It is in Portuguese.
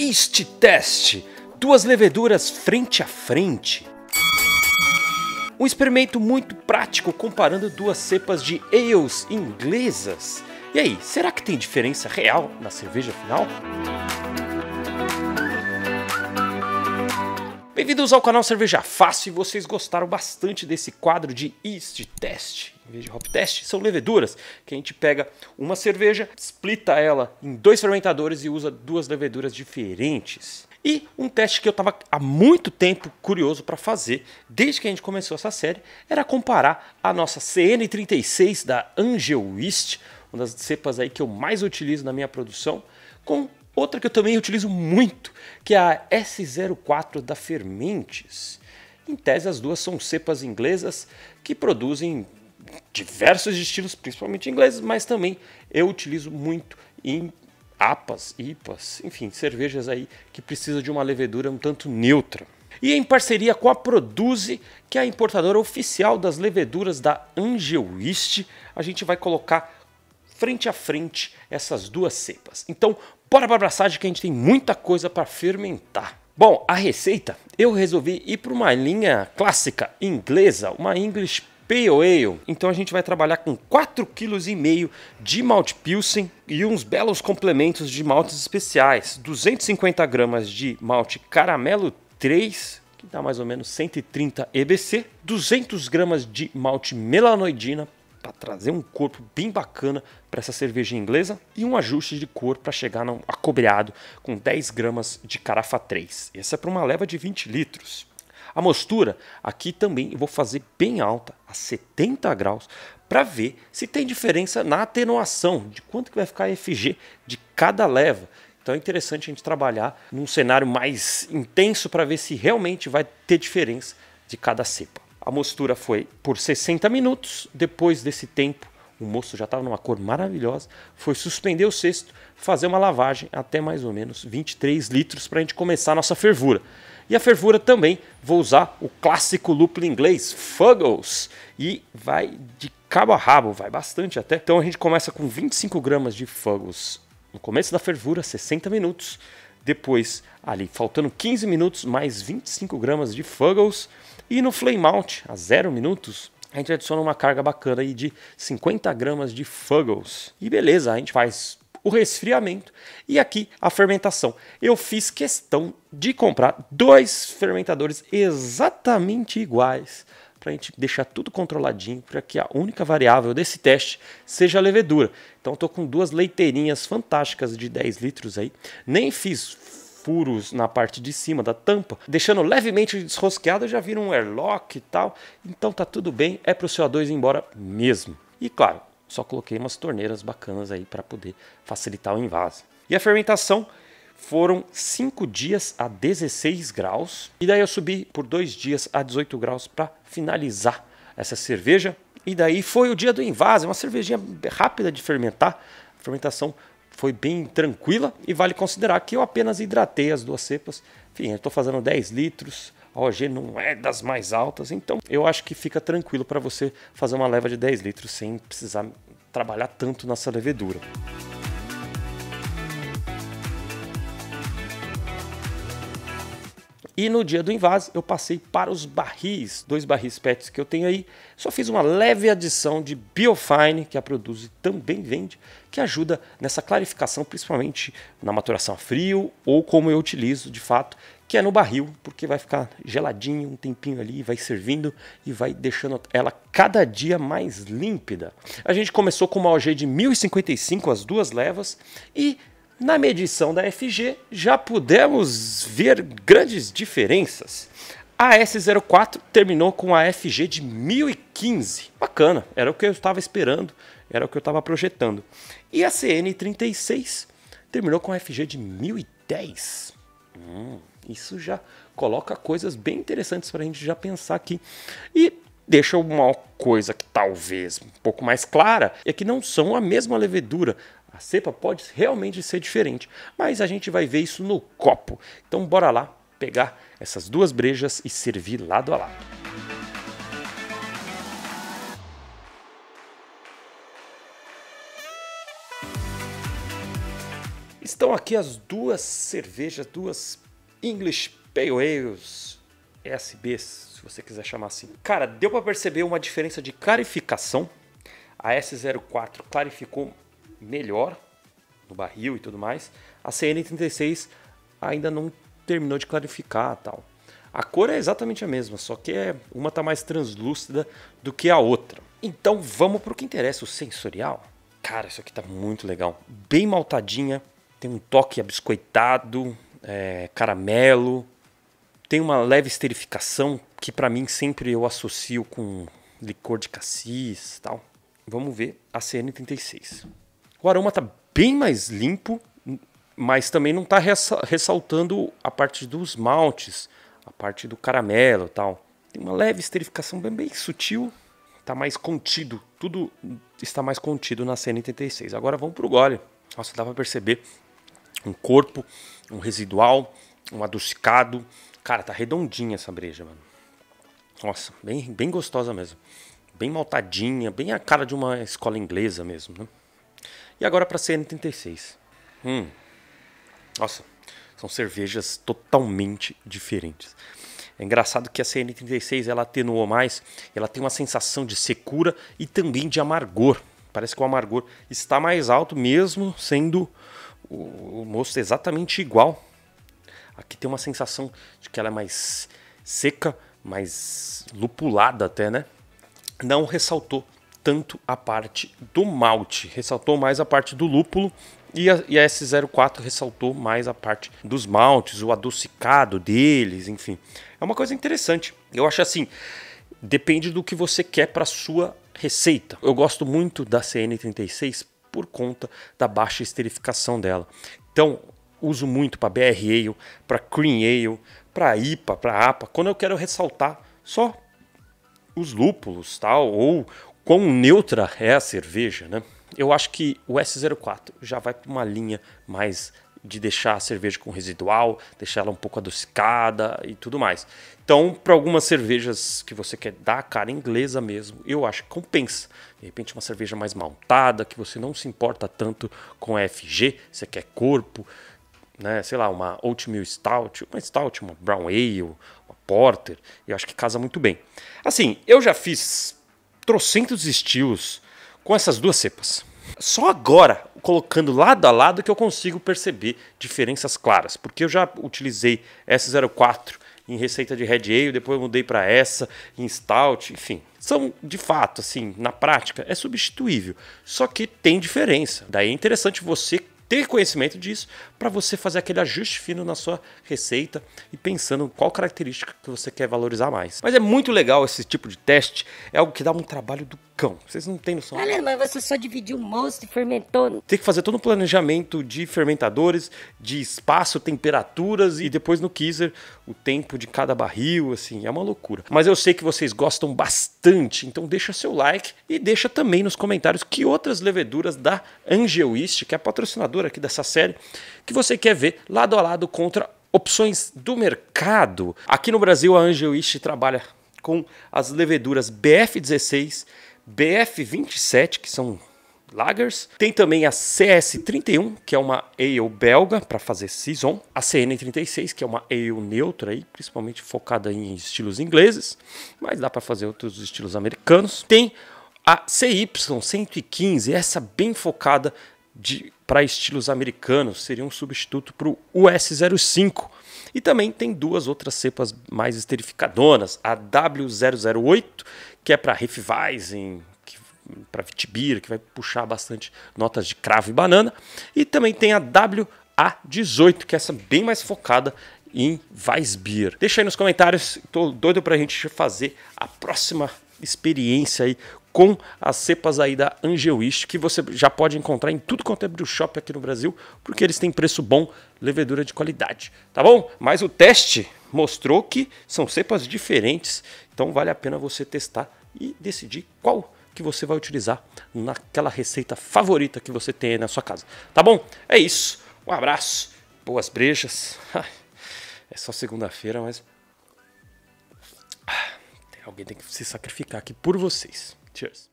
Yeast Test, duas leveduras frente a frente. Um experimento muito prático comparando duas cepas de ales inglesas. E aí, será que tem diferença real na cerveja final? Bem-vindos ao canal Cerveja Fácil e vocês gostaram bastante desse quadro de East Test. Em vez de Hop Test, são leveduras que a gente pega uma cerveja, splita ela em dois fermentadores e usa duas leveduras diferentes. E um teste que eu estava há muito tempo curioso para fazer, desde que a gente começou essa série, era comparar a nossa CN36 da Angel East, uma das cepas aí que eu mais utilizo na minha produção, com Outra que eu também utilizo muito, que é a S04 da Fermentes. Em tese, as duas são cepas inglesas que produzem diversos estilos, principalmente ingleses, mas também eu utilizo muito em apas, ipas, enfim, cervejas aí que precisam de uma levedura um tanto neutra. E em parceria com a Produze, que é a importadora oficial das leveduras da Angelist, a gente vai colocar frente a frente essas duas cepas. Então, Bora para a abraçagem que a gente tem muita coisa para fermentar. Bom, a receita eu resolvi ir para uma linha clássica inglesa, uma English Pale Ale. Então a gente vai trabalhar com 4,5 kg de malte Pilsen e uns belos complementos de maltes especiais. 250 gramas de malte Caramelo 3, que dá mais ou menos 130 EBC, 200 gramas de malte melanoidina, para trazer um corpo bem bacana para essa cerveja inglesa e um ajuste de cor para chegar num acobreado com 10 gramas de carafa 3. Essa é para uma leva de 20 litros. A mostura aqui também eu vou fazer bem alta, a 70 graus, para ver se tem diferença na atenuação de quanto que vai ficar a FG de cada leva. Então é interessante a gente trabalhar num cenário mais intenso para ver se realmente vai ter diferença de cada cepa. A mostura foi por 60 minutos. Depois desse tempo, o moço já estava numa cor maravilhosa. Foi suspender o cesto, fazer uma lavagem até mais ou menos 23 litros para a gente começar a nossa fervura. E a fervura também, vou usar o clássico lúpulo inglês, Fuggles. E vai de cabo a rabo, vai bastante até. Então a gente começa com 25 gramas de Fuggles no começo da fervura, 60 minutos. Depois, ali faltando 15 minutos, mais 25 gramas de Fuggles. E no flame out, a 0 minutos, a gente adiciona uma carga bacana aí de 50 gramas de fuggles. E beleza, a gente faz o resfriamento e aqui a fermentação. Eu fiz questão de comprar dois fermentadores exatamente iguais para a gente deixar tudo controladinho, para que a única variável desse teste seja a levedura. Então estou com duas leiteirinhas fantásticas de 10 litros aí. Nem fiz furos na parte de cima da tampa, deixando levemente desrosqueada, já vira um airlock e tal. Então tá tudo bem, é pro CO2 ir embora mesmo. E claro, só coloquei umas torneiras bacanas aí para poder facilitar o invase. E a fermentação foram 5 dias a 16 graus, e daí eu subi por 2 dias a 18 graus para finalizar essa cerveja. E daí foi o dia do invase, uma cervejinha rápida de fermentar, A fermentação foi bem tranquila e vale considerar que eu apenas hidratei as duas cepas. Enfim, eu estou fazendo 10 litros, a OG não é das mais altas, então eu acho que fica tranquilo para você fazer uma leva de 10 litros sem precisar trabalhar tanto nessa levedura. E no dia do invase, eu passei para os barris, dois barris PETs que eu tenho aí. Só fiz uma leve adição de Biofine, que a Produz também vende, que ajuda nessa clarificação, principalmente na maturação a frio ou como eu utilizo de fato, que é no barril, porque vai ficar geladinho um tempinho ali, vai servindo e vai deixando ela cada dia mais límpida. A gente começou com uma OG de 1055, as duas levas, e na medição da FG, já pudemos ver grandes diferenças. A S04 terminou com a FG de 1015. Bacana, era o que eu estava esperando, era o que eu estava projetando. E a CN36 terminou com a FG de 1010. Hum, isso já coloca coisas bem interessantes para a gente já pensar aqui. E deixa uma coisa que talvez um pouco mais clara, é que não são a mesma levedura. A cepa pode realmente ser diferente, mas a gente vai ver isso no copo. Então bora lá pegar essas duas brejas e servir lado a lado. Estão aqui as duas cervejas, duas English Pale Ales, SBs, se você quiser chamar assim. Cara, deu para perceber uma diferença de clarificação. A S04 clarificou melhor no barril e tudo mais, a CN36 ainda não terminou de clarificar tal. A cor é exatamente a mesma, só que é, uma está mais translúcida do que a outra. Então vamos para o que interessa, o sensorial. Cara, isso aqui está muito legal. Bem maltadinha, tem um toque abiscoitado, é, caramelo, tem uma leve esterificação que para mim sempre eu associo com licor de cassis tal. Vamos ver a CN36. O aroma está bem mais limpo, mas também não está ressaltando a parte dos maltes, a parte do caramelo tal. Tem uma leve esterificação bem, bem sutil, está mais contido, tudo está mais contido na CN86. Agora vamos para o gole. Nossa, dá para perceber um corpo, um residual, um adocicado. Cara, tá redondinha essa breja, mano. Nossa, bem, bem gostosa mesmo. Bem maltadinha, bem a cara de uma escola inglesa mesmo, né? E agora para a CN36. Hum. Nossa, são cervejas totalmente diferentes. É engraçado que a CN36 ela atenuou mais, ela tem uma sensação de secura e também de amargor. Parece que o amargor está mais alto mesmo sendo o, o mosto exatamente igual. Aqui tem uma sensação de que ela é mais seca, mais lupulada até, né? Não ressaltou tanto a parte do malte, ressaltou mais a parte do lúpulo e a, e a S04 ressaltou mais a parte dos maltes, o adocicado deles, enfim. É uma coisa interessante. Eu acho assim, depende do que você quer para sua receita. Eu gosto muito da CN36 por conta da baixa esterificação dela. Então, uso muito para BR Ale, para Cream Ale, para IPA, para APA, quando eu quero ressaltar só os lúpulos, tal, ou quão neutra é a cerveja, né? Eu acho que o S04 já vai para uma linha mais de deixar a cerveja com residual, deixar ela um pouco adocicada e tudo mais. Então, para algumas cervejas que você quer dar a cara inglesa mesmo, eu acho que compensa. De repente, uma cerveja mais maltada, que você não se importa tanto com a FG, você quer corpo, né? sei lá, uma Oatmeal Stout, uma Stout, uma Brown Ale, uma Porter, eu acho que casa muito bem. Assim, eu já fiz trocentos estilos com essas duas cepas. Só agora, colocando lado a lado, que eu consigo perceber diferenças claras, porque eu já utilizei S04 em receita de Red Ale, depois eu mudei para essa em Stout, enfim. São, de fato, assim, na prática, é substituível. Só que tem diferença. Daí é interessante você ter conhecimento disso para você fazer aquele ajuste fino na sua receita e pensando qual característica que você quer valorizar mais. Mas é muito legal esse tipo de teste, é algo que dá um trabalho do cão. Vocês não têm noção. Olha, mas você só dividiu o mosto e fermentou. Tem que fazer todo o um planejamento de fermentadores, de espaço, temperaturas e depois no Kizer o tempo de cada barril, assim, é uma loucura. Mas eu sei que vocês gostam bastante, então deixa seu like e deixa também nos comentários que outras leveduras da Angeoist, que é patrocinadora aqui dessa série, que você quer ver lado a lado contra opções do mercado. Aqui no Brasil, a Angel East trabalha com as leveduras BF16, BF27, que são lagers. Tem também a CS31, que é uma ale belga para fazer saison. A CN36, que é uma ale neutra aí, principalmente focada em estilos ingleses, mas dá para fazer outros estilos americanos. Tem a CY115, essa bem focada para estilos americanos, seria um substituto para o US05. E também tem duas outras cepas mais esterificadonas, a W008, que é para Hefeweizen, para Vitibir, que vai puxar bastante notas de cravo e banana, e também tem a WA18, que é essa bem mais focada em Weissbier. Deixa aí nos comentários, tô doido para a gente fazer a próxima experiência aí com as cepas aí da Angewish, que você já pode encontrar em tudo quanto é do shopping aqui no Brasil, porque eles têm preço bom, levedura de qualidade, tá bom? Mas o teste mostrou que são cepas diferentes, então vale a pena você testar e decidir qual que você vai utilizar naquela receita favorita que você tem aí na sua casa, tá bom? É isso, um abraço, boas brejas, é só segunda-feira, mas ah, alguém tem que se sacrificar aqui por vocês. Cheers.